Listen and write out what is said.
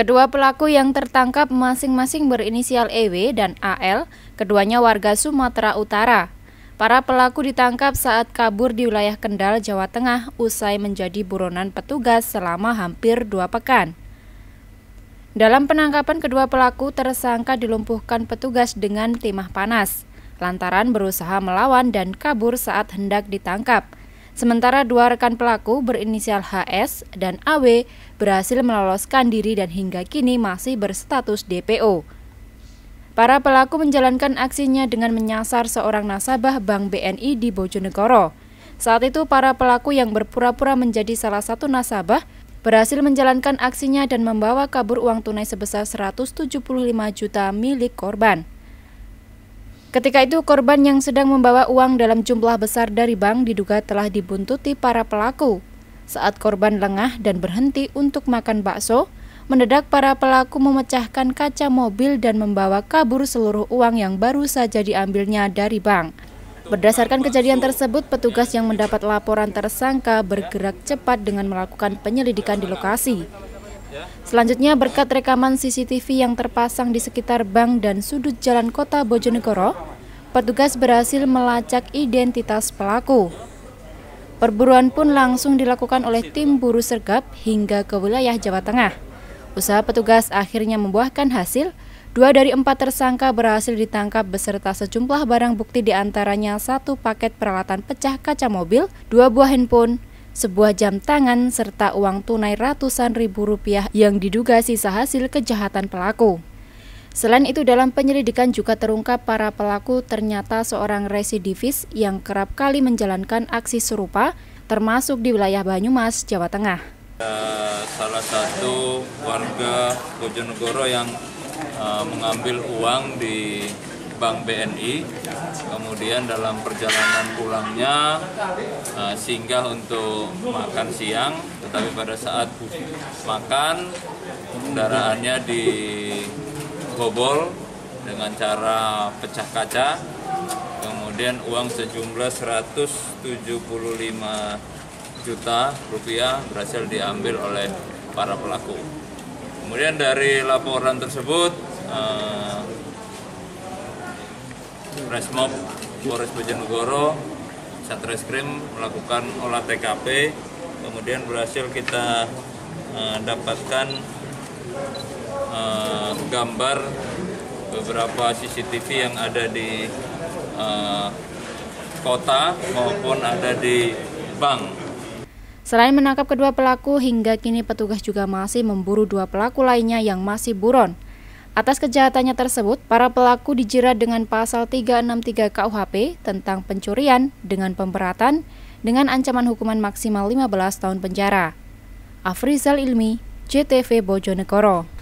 Kedua pelaku yang tertangkap masing-masing berinisial EW dan AL, keduanya warga Sumatera Utara. Para pelaku ditangkap saat kabur di wilayah Kendal, Jawa Tengah, usai menjadi buronan petugas selama hampir dua pekan. Dalam penangkapan kedua pelaku, tersangka dilumpuhkan petugas dengan timah panas, lantaran berusaha melawan dan kabur saat hendak ditangkap – Sementara dua rekan pelaku berinisial HS dan AW berhasil meloloskan diri dan hingga kini masih berstatus DPO. Para pelaku menjalankan aksinya dengan menyasar seorang nasabah Bank BNI di Bojonegoro. Saat itu para pelaku yang berpura-pura menjadi salah satu nasabah berhasil menjalankan aksinya dan membawa kabur uang tunai sebesar 175 juta milik korban. Ketika itu korban yang sedang membawa uang dalam jumlah besar dari bank diduga telah dibuntuti para pelaku. Saat korban lengah dan berhenti untuk makan bakso, mendadak para pelaku memecahkan kaca mobil dan membawa kabur seluruh uang yang baru saja diambilnya dari bank. Berdasarkan kejadian tersebut, petugas yang mendapat laporan tersangka bergerak cepat dengan melakukan penyelidikan di lokasi. Ya. Selanjutnya berkat rekaman CCTV yang terpasang di sekitar bank dan sudut jalan kota Bojonegoro, petugas berhasil melacak identitas pelaku. Perburuan pun langsung dilakukan oleh tim buru sergap hingga ke wilayah Jawa Tengah. Usaha petugas akhirnya membuahkan hasil, dua dari empat tersangka berhasil ditangkap beserta sejumlah barang bukti diantaranya satu paket peralatan pecah kaca mobil, dua buah handphone, sebuah jam tangan, serta uang tunai ratusan ribu rupiah yang diduga sisa hasil kejahatan pelaku. Selain itu dalam penyelidikan juga terungkap para pelaku ternyata seorang residivis yang kerap kali menjalankan aksi serupa termasuk di wilayah Banyumas, Jawa Tengah. Salah satu warga Bojonegoro yang eh, mengambil uang di Bank BNI kemudian dalam perjalanan pulangnya uh, singgah untuk makan siang tetapi pada saat makan kendaraannya dibobol dengan cara pecah kaca kemudian uang sejumlah 175 juta rupiah berhasil diambil oleh para pelaku kemudian dari laporan tersebut eh, Resmob Polres Bojonegoro Satreskrim melakukan olah TKP kemudian berhasil kita uh, dapatkan uh, gambar beberapa CCTV yang ada di uh, kota maupun ada di bank Selain menangkap kedua pelaku, hingga kini petugas juga masih memburu dua pelaku lainnya yang masih buron. Atas kejahatannya tersebut, para pelaku dijerat dengan pasal 363 KUHP tentang pencurian dengan pemberatan dengan ancaman hukuman maksimal 15 tahun penjara. Afrizal Ilmi, JTV Bojonegoro